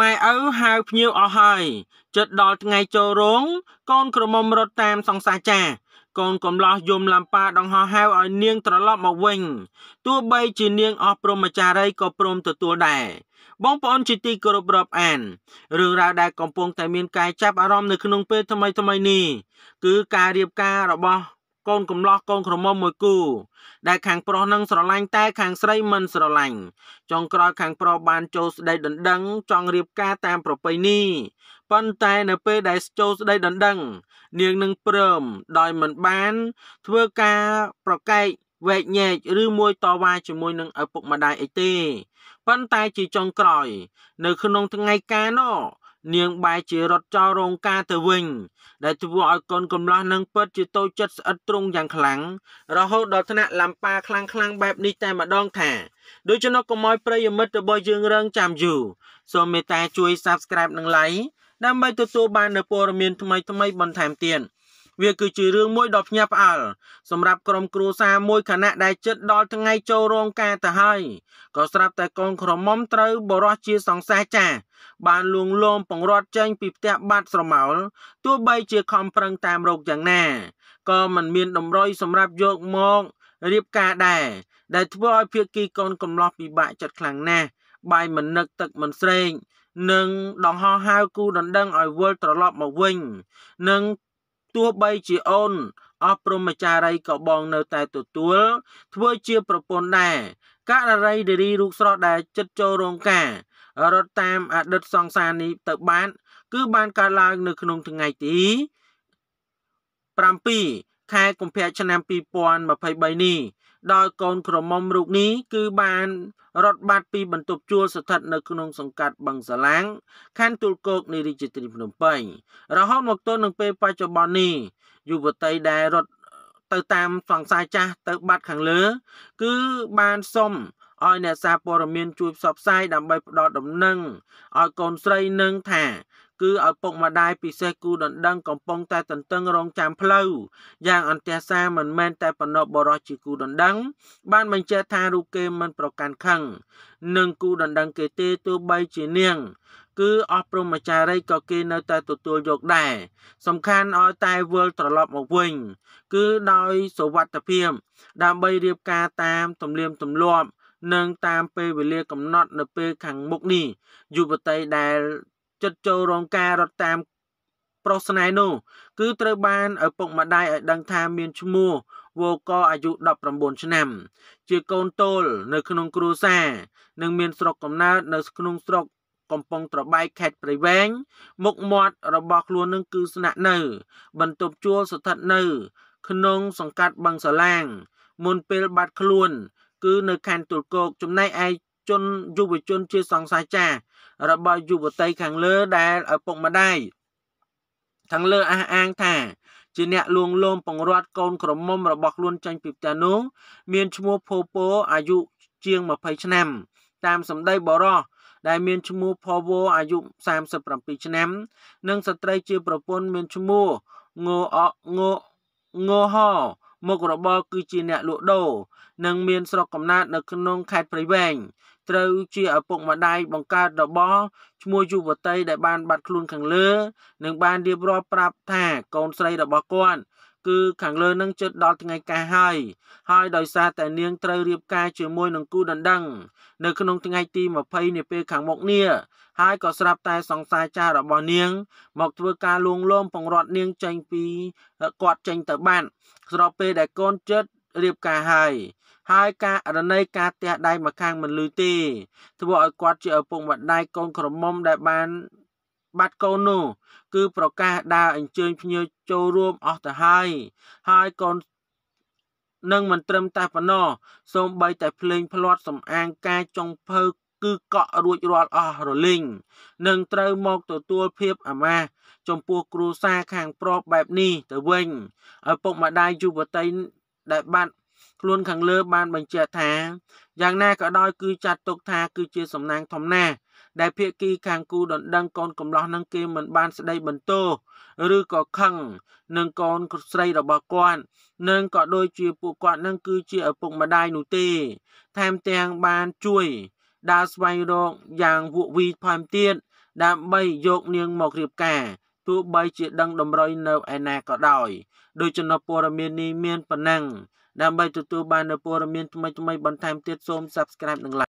ម៉ែឪហៅភ្ញៀវអស់ហើយជិតដល់ថ្ងៃចូលរោងកូនក្រមុំរត់តាមសង្សាចារកូនកំឡោះយំលំប៉ាដង្ហោះហៅឲ្យនាងត្រឡប់មកវិញទោះបី ជានាងអស់ព្រមចារីក៏ព្រមទទួលដែរបងប្អូនជាទីគោរពរាប់អានរឿងរ៉ាវដែលកំពុងតែមានការចាប់អារម្មណ៍នៅក្នុងពេលថ្មីៗនេះគឺការរៀបការរបស់កូនកំឡោះកូនក្រមុំមួយគូ ដែលខាងប្រុសនឹងស្រឡាញ់តែខាងស្រីមិនស្រឡាញ់ចុងក្រោយខាងប្រុសបានចូលស្ដីដណ្ដឹង ចង់រៀបការតាម ប្រពៃណីប៉ុន្តែនៅពេលដែលចូលស្ដីដណ្ដឹង នាងនឹងព្រម ដោយមិនបាន ធ្វើការប្រកែកវែកញែកឬមួយតវ៉ាជាមួយនឹងឪពុកម្ដាយអីទេប៉ុន្តែជាចុងក្រោយ នៅ ក្នុងថ្ងៃការនោះនាងបែរជារត់ចោលរោងការទៅវិញដែលធ្វើឲ្យកូនកំឡោះនឹងពិតជាតូចចិត្តស្អិតទ្រង់យ៉ាងខ្លាំងរហូតដល់ថ្នាក់ឡាំប៉ាខ្លាំងខ្លាំងបែបនេះតែម្ដងថាដូច្នោះកុំឲ្យប្រិយមិត្តរបស់យើងរងចាំយូរសូមមេត្តាជួយ Subscribe និង Like ដើម្បីទទួលបាននូវព័ត៌មានថ្មីៗបន្ថែមទៀត។វាគឺជារឿងមួយដ៏ភ្ញាក់ផ្អើលសម្រាប់ក្រុមគ្រួសារមួយខណៈដែលជិតដល់ថ្ងៃចូលរោងការទៅហើយក៏ស្រាប់តែកូនក្រមុំត្រូវបរោះជាសង្ស័យចាស់បានលួងលោមពង្រត់ចេញពីផ្ទះបាត់ស្រមោលទោះបីជាខំប្រឹងតាមរោគយ៉ាងណាក៏មិនមានតម្រុយសម្រាប់យកមករៀបការដែរដែលធ្វើឲ្យភាគីកូនកំឡោះពិបាកចិត្តខ្លាំងណាស់បាយមិននឹកទឹកមិនស្រេកនិងដង្ហោះហៅគូដណ្ដឹងឲ្យវល់ត្រឡប់មកវិញនិងទោះបីជាអូនអស់ព្រមចារីក៏បងនៅតែទទួលធ្វើជាប្រពន្ធដែរករណីនារីរូបស្រស់ដែលចិត្តចូលរោងការ រត់តាមអតីតសង្សារនេះទៅបានគឺបានកើតឡើងនៅក្នុងថ្ងៃទី7ខែកុម្ភៈឆ្នាំ2023នេះដោយកូនក្រមុំរូបនេះគឺ បាន រត់បាត់ពីបន្ទប់ជួលស្ថិតនៅក្នុងសង្កាត់បឹងសាឡាងខណ្ឌទួលគោកនៃរាជធានីភ្នំពេញរហូតមកទល់នឹងពេលបច្ចុប្បន្ននេះយុវតីដែលរត់ទៅតាមសង្សារចាស់ទៅបាត់ខាងលើ គឺបានសុំឲ្យអ្នកសារព័ត៌មាន ជួយផ្សព្វផ្សាយដើម្បីផ្ដល់ដំណឹងឲ្យកូនស្រីនឹងថាគឺឪពុកម្ដាយពិសេសគូដណ្ដឹងកំពុងតែតន្ទឹងរង់ចាំផ្លូវយ៉ាងអន្ទះសារមិនមែនតែប៉ុណ្ណោះបរោះជាគូដណ្ដឹង បានបញ្ជាក់ថារូបគេមិនប្រកាន់ខឹងនឹងគូដណ្ដឹងគេទេទោះបីជានាង គឺអស់ព្រមចារីក៏គេនៅតែទទួលយកដែរសំខាន់ឲ្យតែវិលត្រឡប់មកវិញគឺដោយសុវត្ថិភាពដើម្បីរៀបការតាមទំនៀមទម្លាប់និងតាមពេលវេលាកំណត់នៅពេលខាងមុខនេះយុវតីដែលចិត្តចូលរងការរត់តាមប្រុសស្នេហ៍នោះគឺត្រូវបានឪពុកម្ដាយឲ្យដឹងថាមានឈ្មោះ វកអាយុ19ឆ្នាំជាកូនតូលនៅ ក្នុងគ្រួសារនិងមានស្រុកកំណើតនៅក្នុងស្រុក កំពង់ត្របែកខេត្តព្រៃវែងមុខមាត់របស់ខ្លួននឹងគឺស្នាក់នៅ បន្ទប់ជួលស្ថិតនៅ ក្នុងសង្កាត់បឹងសាឡាង មុនពេលបាត់ខ្លួន គឺនៅខណ្ឌទួលគោកចំណែកឯជនយុវជនជាសង្សាចាររបស់យុវតីខាងលើដែលឪពុកម្ដាយខាងលើអះអាងថាជាអ្នកលួងលោមបង្រត់ កូនក្រមុំរបស់ខ្លួនចេញពីផ្ទះនោះមានឈ្មោះភោពោអាយុជាង20ឆ្នាំ តាមសម្ដីបរោះដែលមានឈ្មោះផវអាយុ37ឆ្នាំ និងស្ត្រីជាប្រពន្ធមានឈ្មោះងោអងោងោហមុខរបរគឺជាអ្នកលក់ដូរនិងមានស្រុកកំណើតនៅក្នុងខេត្តព្រៃវែងត្រូវជាឪពុកម្ដាយបង្កើតរបរឈ្មោះយុវតីដែលបាន បាត់ខ្លួនខាងលើនិងបានរៀបរាប់ប្រាប់ថាកូនស្រីរបស់គាត់គឺខាងលើនឹងជិតដល់ថ្ងៃការហើយហើយដោយសារតែនាងត្រូវរៀបការជាមួយនឹងគូដណ្ដឹង នៅក្នុងថ្ងៃទី20នាពេលខាងមុខនេះហើយក៏ស្រាប់តែសង្សារចាស់របស់នាង មកធ្វើការលួងលោមពង្រត់នាងចេញពីគាត់ចេញទៅបាត់ស្របពេលដែលកូនជិតរៀបការហើយហើយការរណីការទះដៃមកខាងមិនលឺទេ ធ្វើឲ្យគាត់ជាឪពុកម្ដាយកូនក្រមុំដែលបានបាត់កូននោះគឺប្រកាសដើរអញ្ជើញភ្ញៀវចូលរួមអស់ទៅហើយហើយកូននឹងមិនត្រឹមតែប៉ុណ្ណោះសូម្បីតែភ្លេងភ្លាត់សំអាងកាយចុងភៅគឺកក់រួចរាល់អស់រលីងនឹងត្រូវមកទទួលភាពអាម៉ាស់ចំពោះគ្រួសារខាងប្របបែបនេះទៅវិញឪពុកម្ដាយយុវតីដែលបាត់ខ្លួនខាងលើបានបញ្ជាក់ថាយ៉ាងណាក៏ដោយគឺចាត់ទុកថាគឺជាសំណាងធំណាស់ដែលភៀកគីខាងគូដណ្ដឹងកូនកំឡោះនឹងគេមិនបានស្ដីបន្ទោឬក៏ខឹងនឹងកូនស្រីរបស់គាត់នឹងក៏ដូចជាពួកគាត់នឹងគឺជាឪពុកម្ដាយនោះទេថែមទាំងបានជួយដើរស្វែងរកយ៉ាងវក់វីផាំទៀតដើម្បីយកនាងមករៀបការទោះបីជាដឹងតម្រុយនៅឯណាក៏ដោយដោយចំណុចព័ត៌មាននេះមានប៉ុណ្ណឹងដើម្បីទទួលបាននូវព័ត៌មានថ្មីៗបន្ថែមទៀតសូម Subscribe និង Like